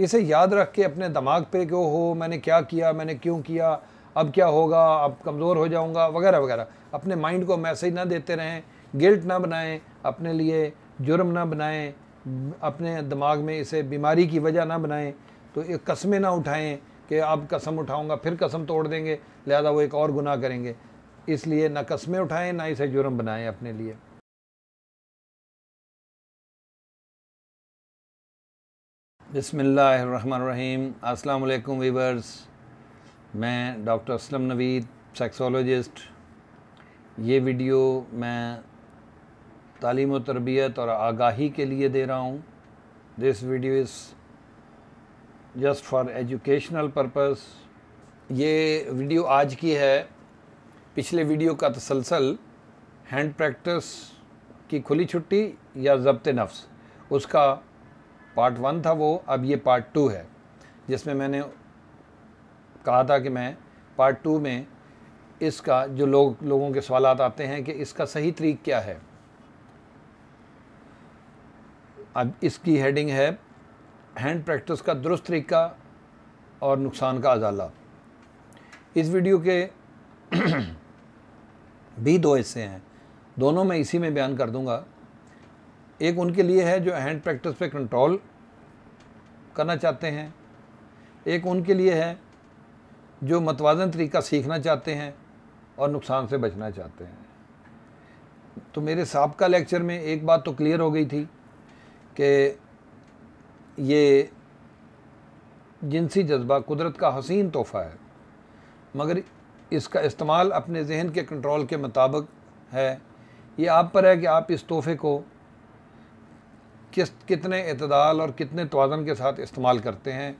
इसे याद रख के अपने दिमाग पे कि हो मैंने क्या किया मैंने क्यों किया अब क्या होगा अब कमज़ोर हो जाऊंगा वगैरह वगैरह अपने माइंड को मैसेज ना देते रहें गिल्ट ना बनाएं अपने लिए जुर्म ना बनाएं अपने दिमाग में इसे बीमारी की वजह ना बनाएं तो एक कस्में ना उठाएं कि अब कसम उठाऊंगा फिर कसम तोड़ देंगे लिहाजा वो एक और गुनाह करेंगे इसलिए ना कस्में उठाएँ ना इसे जुर्म बनाएँ अपने लिए बिसमीम अस्सलाम वीवर्स मैं डॉक्टर असलम नवीद सेक्सोलॉजिस्ट ये वीडियो मैं तालीम तरबियत और आगाही के लिए दे रहा हूँ this video is just for educational purpose ये वीडियो आज की है पिछले वीडियो का तसलसल हैंड प्रैक्टिस की खुली छुट्टी या जब्त नफ्स उसका पार्ट वन था वो अब ये पार्ट टू है जिसमें मैंने कहा था कि मैं पार्ट टू में इसका जो लोग लोगों के सवाल आते हैं कि इसका सही तरीक क्या है अब इसकी हेडिंग है हैंड प्रैक्टिस का दुरुस्त तरीका और नुकसान का अजाला इस वीडियो के भी दो हिस्से हैं दोनों मैं इसी में बयान कर दूंगा एक उनके लिए है जो हैंड प्रैक्टिस पे कंट्रोल करना चाहते हैं एक उनके लिए है जो मतवाजन तरीका सीखना चाहते हैं और नुकसान से बचना चाहते हैं तो मेरे सबका लेक्चर में एक बात तो क्लियर हो गई थी कि ये जिनसी जज्बा कुदरत का हसीन तोहफ़ा है मगर इसका इस्तेमाल अपने जहन के कंट्रोल के मुताबिक है ये आप पर है कि आप इस तोहफ़े को किस कितने अतदाल और कितने तोज़न के साथ इस्तेमाल करते हैं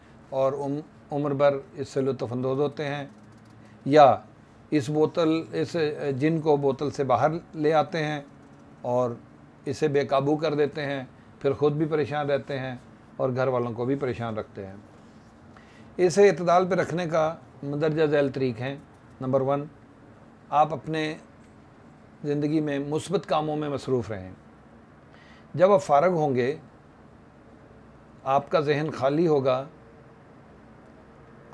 और उम, उम्र भर इससे लुफानंदोज़ होते हैं या इस बोतल इस जिन को बोतल से बाहर ले आते हैं और इसे बेकाबू कर देते हैं फिर ख़ुद भी परेशान रहते हैं और घर वालों को भी परेशान रखते हैं इसे अतदाल पर रखने का मदरजा झैल तरीक़ हैं नंबर वन आप अपने ज़िंदगी में मुस्बत कामों में मसरूफ़ रहें जब आप फारग होंगे आपका जहन खाली होगा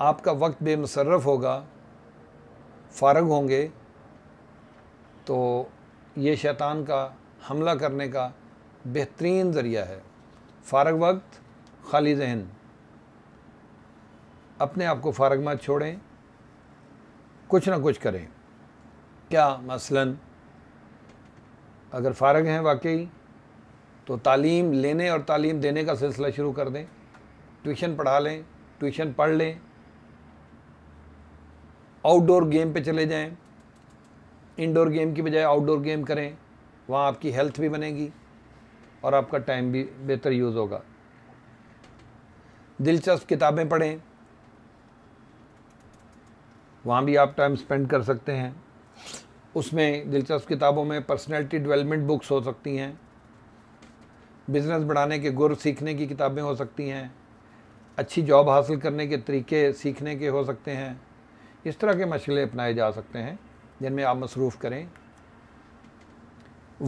आपका वक्त बेमसरफ होगा फारग होंगे तो ये शैतान का हमला करने का बेहतरीन ज़रिया है फारग वक्त खाली जहन अपने आप को फारग मत छोड़ें कुछ ना कुछ करें क्या मसलन अगर फारग हैं वाकई तो तालीम लेने और तालीम देने का सिलसिला शुरू कर दें ट्यूशन पढ़ा लें ट्यूशन पढ़ लें आउटडोर गेम पे चले जाएं इंडोर गेम की बजाय आउटडोर गेम करें वहाँ आपकी हेल्थ भी बनेगी और आपका टाइम भी बेहतर यूज़ होगा दिलचस्प किताबें पढ़ें वहाँ भी आप टाइम स्पेंड कर सकते हैं उसमें दिलचस्प किताबों में पर्सनैलिटी डेवलपमेंट बुक्स हो सकती हैं बिज़नेस बढ़ाने के गुर सीखने की किताबें हो सकती हैं अच्छी जॉब हासिल करने के तरीके सीखने के हो सकते हैं इस तरह के मशले अपनाए जा सकते हैं जिनमें आप मसरूफ़ करें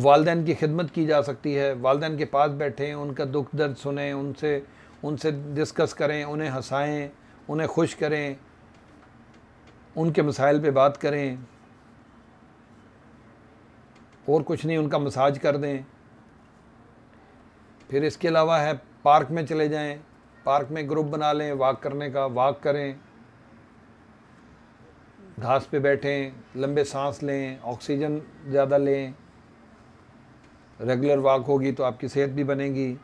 वालदेन की खिदमत की जा सकती है वालदेन के पास बैठें उनका दुख दर्द सुने उनसे उनसे डिस्कस करें उन्हें हंसाएं उन्हें खुश करें उनके मसाइल पे बात करें और कुछ नहीं उनका मसाज कर दें फिर इसके अलावा है पार्क में चले जाएं पार्क में ग्रुप बना लें वॉक करने का वॉक करें घास पे बैठें लंबे सांस लें ऑक्सीजन ज़्यादा लें रेगुलर वॉक होगी तो आपकी सेहत भी बनेगी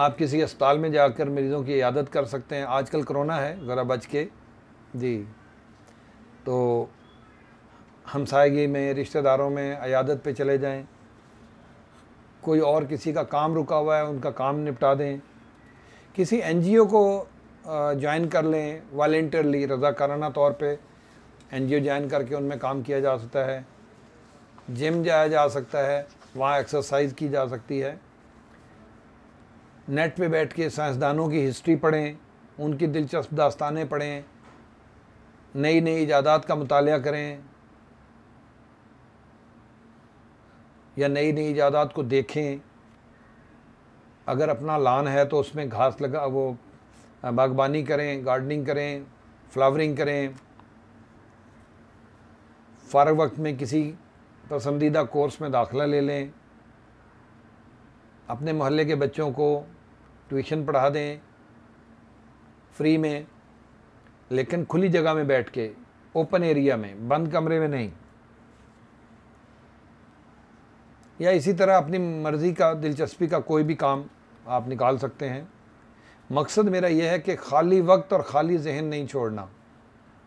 आप किसी अस्पताल में जाकर मरीज़ों की यादत कर सकते हैं आजकल कोरोना है ज़रा बच के जी तो हमसायगी में रिश्तेदारों में अयादत पे चले जाएं कोई और किसी का काम रुका हुआ है उनका काम निपटा दें किसी एनजीओ को ज्वाइन कर लें वॉल्टियरली रजाकाराना तौर पे एनजीओ ज्वाइन करके उनमें काम किया जा सकता है जिम जाया जा सकता है वहाँ एक्सरसाइज की जा सकती है नेट पे बैठ के साइंसदानों की हिस्ट्री पढ़ें उनकी दिलचस्प दास्तानें पढ़ें नई नई इजादात का मुताल करें या नई नई इजादात को देखें अगर अपना लान है तो उसमें घास लगा वो बागबानी करें गार्डनिंग करें फ्लावरिंग करें फ़ारग वक्त में किसी पसंदीदा कोर्स में दाखला ले लें अपने मोहल्ले के बच्चों को ट्यूशन पढ़ा दें फ्री में लेकिन खुली जगह में बैठ के ओपन एरिया में बंद कमरे में नहीं या इसी तरह अपनी मर्ज़ी का दिलचस्पी का कोई भी काम आप निकाल सकते हैं मकसद मेरा यह है कि खाली वक्त और खाली जहन नहीं छोड़ना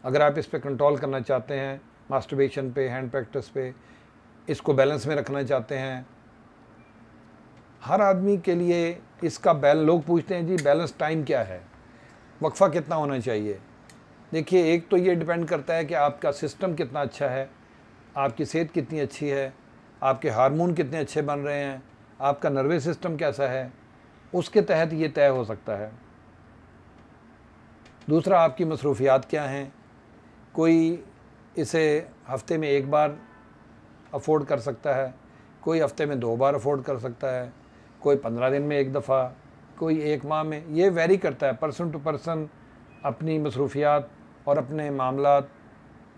अगर आप इस पर कंट्रोल करना चाहते हैं मास्टरबेशन पे हैंड प्रैक्टिस पे इसको बैलेंस में रखना चाहते हैं हर आदमी के लिए इसका बैल लोग पूछते हैं जी बैलेंस टाइम क्या है वक्फ़ा कितना होना चाहिए देखिए एक तो ये डिपेंड करता है कि आपका सिस्टम कितना अच्छा है आपकी सेहत कितनी अच्छी है आपके हार्मोन कितने अच्छे बन रहे हैं आपका नर्वस सिस्टम कैसा है उसके तहत ये तय हो सकता है दूसरा आपकी मसरूफियात क्या हैं कोई इसे हफ्ते में एक बार अफोर्ड कर सकता है कोई हफ्ते में दो बार अफोर्ड कर सकता है कोई पंद्रह दिन में एक दफ़ा कोई एक माह में ये वेरी करता है पर्सन टू पर्सन अपनी मसरूफियात और अपने मामला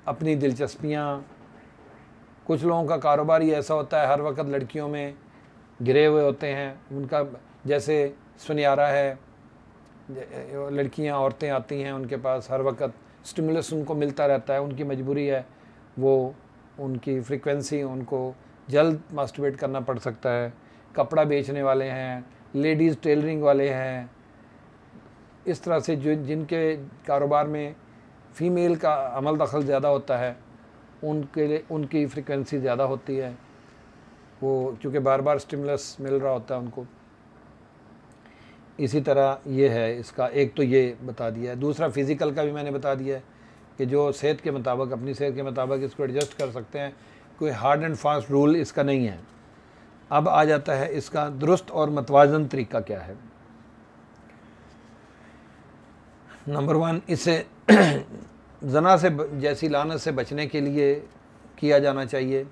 अपनी दिलचस्पियाँ कुछ लोगों का कारोबार ही ऐसा होता है हर वक्त लड़कियों में घिरे हुए होते हैं उनका जैसे सुनियारा है लड़कियां औरतें आती हैं उनके पास हर वक्त स्टिमुलस उनको मिलता रहता है उनकी मजबूरी है वो उनकी फ्रिक्वेंसी उनको जल्द मास्टिवेट करना पड़ सकता है कपड़ा बेचने वाले हैं लेडीज़ टेलरिंग वाले हैं इस तरह से जो जिनके कारोबार में फ़ीमेल का अमल दखल ज़्यादा होता है उनके लिए उनकी फ्रिक्वेंसी ज़्यादा होती है वो क्योंकि बार बार स्टिमुलस मिल रहा होता है उनको इसी तरह ये है इसका एक तो ये बता दिया है दूसरा फिज़िकल का भी मैंने बता दिया है कि जो सेहत के मुताबिक अपनी सेहत के मुताबिक इसको एडजस्ट कर सकते हैं कोई हार्ड एंड फास्ट रूल इसका नहीं है अब आ जाता है इसका दुरुस्त और मतवाजन तरीका क्या है नंबर वन इसे जना से जैसी लानत से बचने के लिए किया जाना चाहिए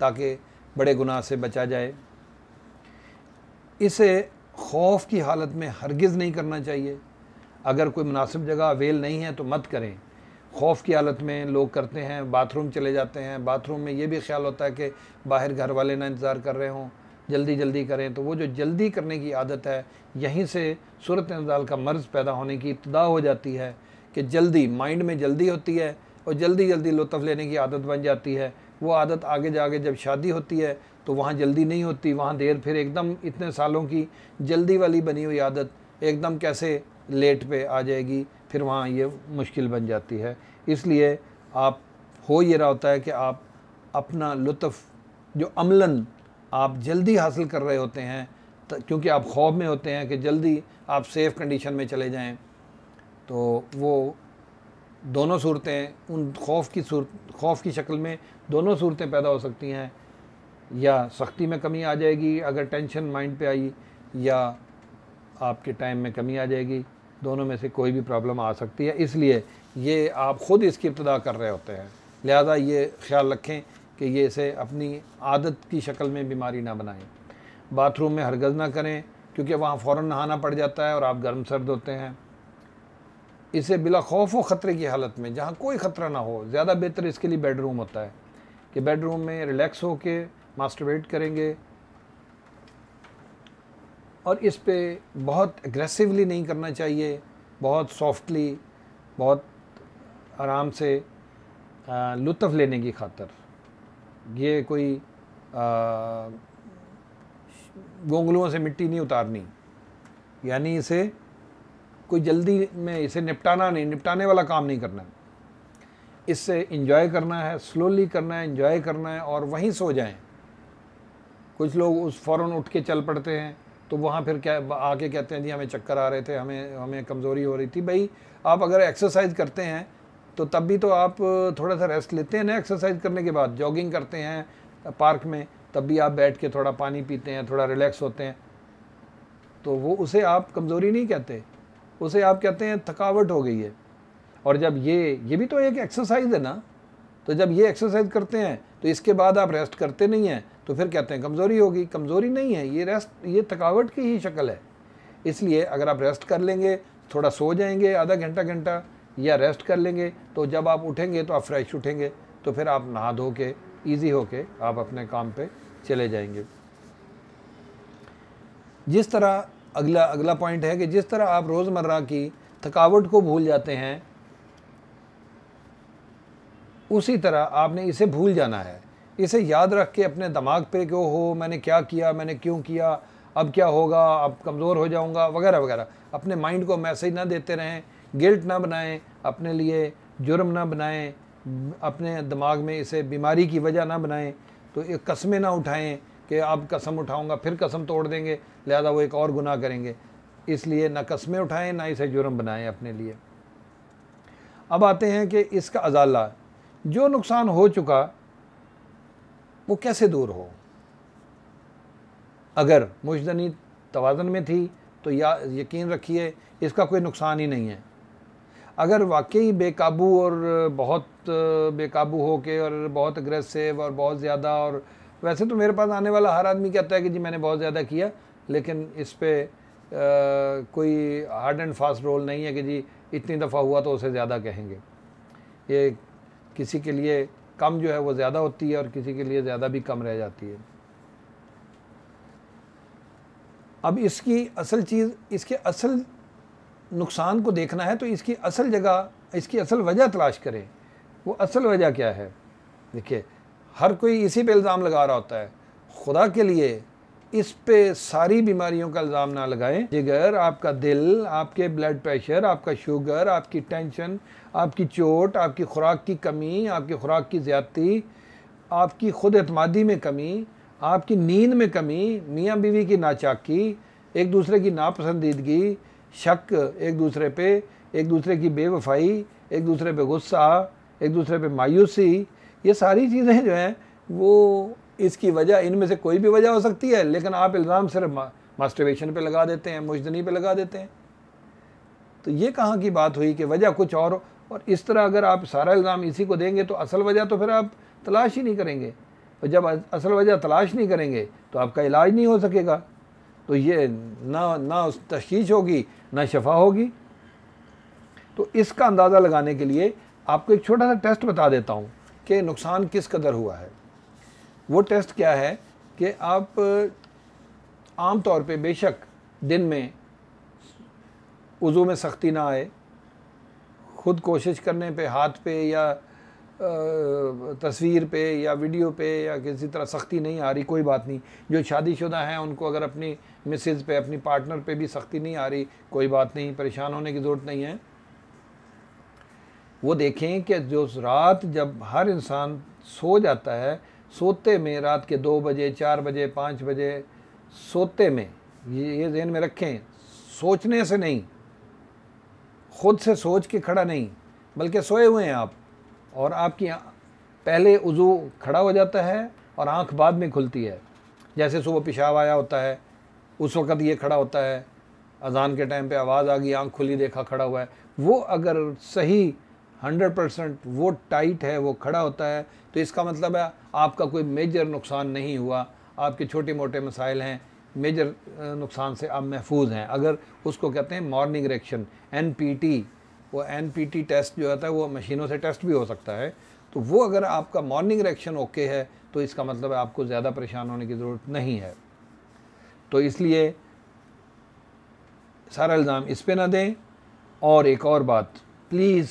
ताकि बड़े गुनाह से बचा जाए इसे खौफ की हालत में हरगिज़ नहीं करना चाहिए अगर कोई मुनासिब जगह अवेल नहीं है तो मत करें खौफ की हालत में लोग करते हैं बाथरूम चले जाते हैं बाथरूम में ये भी ख्याल होता है कि बाहर घर वाले ना इंतज़ार कर रहे हों जल्दी जल्दी करें तो वो जो जल्दी करने की आदत है यहीं से सूरत नज़ाल का मर्ज़ पैदा होने की इब्तदा हो जाती है कि जल्दी माइंड में जल्दी होती है और जल्दी जल्दी लुत्फ़ लेने की आदत बन जाती है वो आदत आगे जाके जब शादी होती है तो वहाँ जल्दी नहीं होती वहाँ देर फिर एकदम इतने सालों की जल्दी वाली बनी हुई आदत एकदम कैसे लेट पे आ जाएगी फिर वहाँ ये मुश्किल बन जाती है इसलिए आप हो ये रहा होता है कि आप अपना लुत्फ़ जो अमलन आप जल्दी हासिल कर रहे होते हैं क्योंकि आप खौफ में होते हैं कि जल्दी आप सेफ़ कंडीशन में चले जाएँ तो वो दोनों सूरतें उन खौफ की सूरत खौफ की शक्ल में दोनों सूरतें पैदा हो सकती हैं या सख्ती में कमी आ जाएगी अगर टेंशन माइंड पे आई या आपके टाइम में कमी आ जाएगी दोनों में से कोई भी प्रॉब्लम आ सकती है इसलिए ये आप ख़ुद इसकी इब्तदा कर रहे होते हैं लिहाजा ये ख्याल रखें कि ये इसे अपनी आदत की शक्ल में बीमारी ना बनाएं बाथरूम में हरगज़ ना करें क्योंकि वहाँ फ़ौर नहाना पड़ जाता है और आप गर्म सर्द होते हैं इसे बिला खौफ व ख़तरे की हालत में जहाँ कोई ख़तरा ना हो ज़्यादा बेहतर इसके लिए बेडरूम होता है कि बेडरूम में रिलैक्स होके मास्टरबेट करेंगे और इस पर बहुत एग्रेसिवली नहीं करना चाहिए बहुत सॉफ्टली बहुत आराम से लुत्फ़ लेने की खातर ये कोई गोंगलुओं से मिट्टी नहीं उतारनी यानी इसे कोई जल्दी में इसे निपटाना नहीं निपटाने वाला काम नहीं करना है इससे इंजॉय करना है स्लोली करना है इंजॉय करना है और वहीं सो जाएं कुछ लोग उस फ़ौर उठ के चल पड़ते हैं तो वहाँ फिर क्या आके कहते हैं जी हमें चक्कर आ रहे थे हमें हमें कमज़ोरी हो रही थी भाई आप अगर एक्सरसाइज करते हैं तो तब भी तो आप थोड़ा सा रेस्ट लेते हैं ना एक्सरसाइज करने के बाद जॉगिंग करते हैं पार्क में तब भी आप बैठ के थोड़ा पानी पीते हैं थोड़ा रिलैक्स होते हैं तो वो उसे आप कमज़ोरी नहीं कहते उसे आप कहते हैं थकावट हो गई है और जब ये ये भी तो एक एक्सरसाइज है ना तो जब ये एक्सरसाइज करते हैं तो इसके बाद आप रेस्ट करते नहीं हैं तो फिर कहते हैं कमज़ोरी होगी कमज़ोरी नहीं है ये रेस्ट ये थकावट की ही शक्ल है इसलिए अगर आप रेस्ट कर लेंगे थोड़ा सो जाएंगे आधा घंटा घंटा या रेस्ट कर लेंगे तो जब आप उठेंगे तो आप फ्रेश उठेंगे तो फिर आप नहा धो के ईजी होके आप अपने काम पर चले जाएंगे जिस तरह अगला अगला पॉइंट है कि जिस तरह आप रोज़मर्रा की थकावट को भूल जाते हैं उसी तरह आपने इसे भूल जाना है इसे याद रख के अपने दिमाग पे क्यों हो मैंने क्या किया मैंने क्यों किया अब क्या होगा अब कमज़ोर हो जाऊंगा वगैरह वगैरह अपने माइंड को मैसेज ना देते रहें गिल्ट ना बनाएं अपने लिए जुर्म ना बनाएं अपने दिमाग में इसे बीमारी की वजह ना बनाएं तो ये कस्में ना उठाएं कि अब कसम उठाऊंगा फिर कसम तोड़ देंगे लिहाजा वो एक और गुनाह करेंगे इसलिए ना कस्में उठाएं ना इसे जुर्म बनाएं अपने लिए अब आते हैं कि इसका अजाला जो नुकसान हो चुका वो कैसे दूर हो अगर मुशदनी तोज़न में थी तो या यकीन रखिए इसका कोई नुकसान ही नहीं है अगर वाकई बेकाबू और बहुत बेकाबू हो के और बहुत अग्रेसिव और बहुत ज़्यादा और वैसे तो मेरे पास आने वाला हर आदमी कहता है कि जी मैंने बहुत ज़्यादा किया लेकिन इस पर कोई हार्ड एंड फास्ट रोल नहीं है कि जी इतनी दफ़ा हुआ तो उसे ज़्यादा कहेंगे ये किसी के लिए कम जो है वो ज़्यादा होती है और किसी के लिए ज़्यादा भी कम रह जाती है अब इसकी असल चीज़ इसके असल नुकसान को देखना है तो इसकी असल जगह इसकी असल वजह तलाश करें वो असल वजह क्या है देखिए हर कोई इसी पे इल्ज़ाम लगा रहा होता है खुदा के लिए इस पे सारी बीमारियों का इल्ज़ाम ना लगाएं जिगर आपका दिल आपके ब्लड प्रेशर आपका शुगर आपकी टेंशन आपकी चोट आपकी खुराक की कमी आपकी खुराक की ज़्यादती आपकी खुद अतमादी में कमी आपकी नींद में कमी मियाँ बीवी की नाचाकी एक दूसरे की नापसंदीदगी शक एक दूसरे पे एक दूसरे की बेवफाई एक दूसरे पे गुस्सा एक दूसरे पे मायूसी ये सारी चीज़ें जो हैं वो इसकी वजह इनमें से कोई भी वजह हो सकती है लेकिन आप इल्ज़ाम सिर्फ मा, मास्टरबेशन पे लगा देते हैं मुजदनी पे लगा देते हैं तो ये कहाँ की बात हुई कि वजह कुछ और हो और इस तरह अगर आप सारा इल्ज़ाम इसी को देंगे तो असल वजह तो फिर आप तलाश ही नहीं करेंगे और जब असल वजह तलाश नहीं करेंगे तो आपका इलाज नहीं हो सकेगा तो ये ना ना उस तशीश होगी ना शफा होगी तो इसका अंदाज़ा लगाने के लिए आपको एक छोटा सा टेस्ट बता देता हूँ कि नुकसान किस कदर हुआ है वो टेस्ट क्या है कि आप आम तौर पे बेशक दिन में वज़ू में सख्ती ना आए ख़ुद कोशिश करने पे हाथ पे या तस्वीर पे या वीडियो पे या किसी तरह सख्ती नहीं आ रही कोई बात नहीं जो शादीशुदा हैं उनको अगर अपनी मिसेज़ पे अपनी पार्टनर पे भी सख्ती नहीं आ रही कोई बात नहीं परेशान होने की ज़रूरत नहीं है वो देखें कि जो रात जब हर इंसान सो जाता है सोते में रात के दो बजे चार बजे पाँच बजे सोते में ये ये जहन में रखें सोचने से नहीं खुद से सोच के खड़ा नहीं बल्कि सोए हुए हैं आप और आपकी पहले उज़ू खड़ा हो जाता है और आंख बाद में खुलती है जैसे सुबह पेशाब आया होता है उस वक़्त ये खड़ा होता है अजान के टाइम पे आवाज़ आ गई आंख खुली देखा खड़ा हुआ है वो अगर सही हंड्रेड परसेंट वो टाइट है वो खड़ा होता है तो इसका मतलब है आपका कोई मेजर नुकसान नहीं हुआ आपके छोटे मोटे मसाइल हैं मेजर नुकसान से आप महफूज हैं अगर उसको कहते हैं मॉर्निंग रिएक्शन एन वो एन टेस्ट जो होता है वो मशीनों से टेस्ट भी हो सकता है तो वो अगर आपका मॉर्निंग रिएक्शन ओके है तो इसका मतलब है आपको ज़्यादा परेशान होने की ज़रूरत नहीं है तो इसलिए सारा इल्ज़ाम इस पर ना दें और एक और बात प्लीज़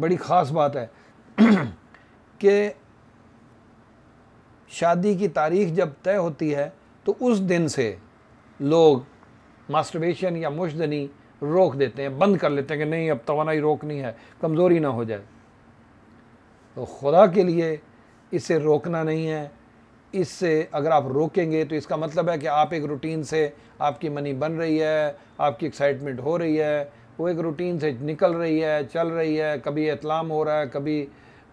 बड़ी ख़ास बात है कि शादी की तारीख जब तय होती है तो उस दिन से लोग मास्टरबेशन या मुशदनी रोक देते हैं बंद कर लेते हैं कि नहीं अब तोानाई रोकनी है कमज़ोरी ना हो जाए तो खुदा के लिए इसे रोकना नहीं है इससे अगर आप रोकेंगे तो इसका मतलब है कि आप एक रूटीन से आपकी मनी बन रही है आपकी एक्साइटमेंट हो रही है वो एक रूटीन से निकल रही है चल रही है कभी एतलाम हो रहा है कभी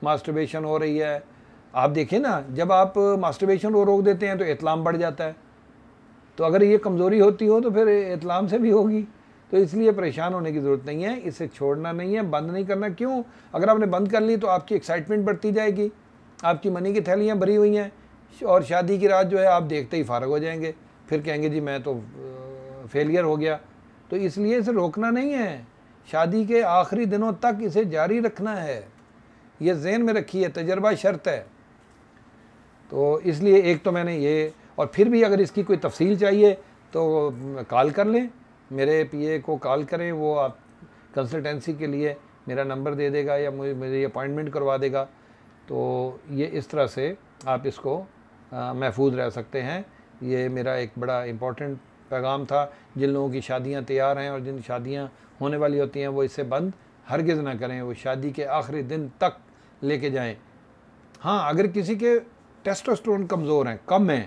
मास्टरबेशन हो रही है आप देखिए ना जब आप मास्टरबेशन को रोक देते हैं तो एतलाम बढ़ जाता है तो अगर ये कमज़ोरी होती हो तो फिर एतलाम से भी होगी तो इसलिए परेशान होने की ज़रूरत नहीं है इसे छोड़ना नहीं है बंद नहीं करना क्यों अगर आपने बंद कर ली तो आपकी एक्साइटमेंट बढ़ती जाएगी आपकी मनी की थैलियाँ भरी हुई हैं और शादी की रात जो है आप देखते ही फारग हो जाएंगे फिर कहेंगे जी मैं तो फेलियर हो गया तो इसलिए इसे रोकना नहीं है शादी के आखिरी दिनों तक इसे जारी रखना है ये जेन में रखी है तजर्बा शर्त है तो इसलिए एक तो मैंने ये और फिर भी अगर इसकी कोई तफसील चाहिए तो कॉल कर लें मेरे पीए को कॉल करें वो आप कंसल्टेंसी के लिए मेरा नंबर दे देगा या मुझे मेरी अपॉइंटमेंट करवा देगा तो ये इस तरह से आप इसको महफूज रह सकते हैं ये मेरा एक बड़ा इम्पोर्टेंट पैगाम था जिन लोगों की शादियाँ तैयार हैं और जिन शादियाँ होने वाली होती हैं वो इससे बंद हरगिज़ ना करें वो शादी के आखिरी दिन तक लेके जाएं हाँ अगर किसी के टेस्टोस्ट्रोन कमज़ोर हैं कम हैं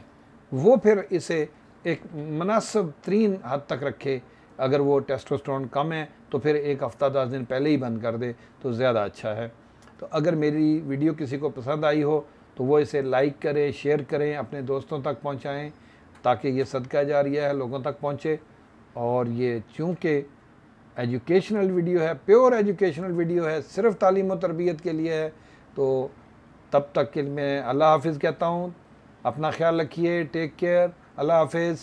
वो फिर इसे एक मुनासब तरीन हद तक रखे अगर वो टेस्टोस्टेरोन कम है तो फिर एक हफ़्ता दस दिन पहले ही बंद कर दे तो ज़्यादा अच्छा है तो अगर मेरी वीडियो किसी को पसंद आई हो तो वो इसे लाइक करें शेयर करें अपने दोस्तों तक पहुँचाएँ ताकि ये सदका जा रहा है लोगों तक पहुँचे और ये चूँकि एजुकेशनल वीडियो है प्योर एजुकेशनल वीडियो है सिर्फ तालीम और तरबियत के लिए है तो तब तक के मैं अल्लाह हाफिज़ कहता हूँ अपना ख्याल रखिए टेक केयर अल्लाह हाफिज़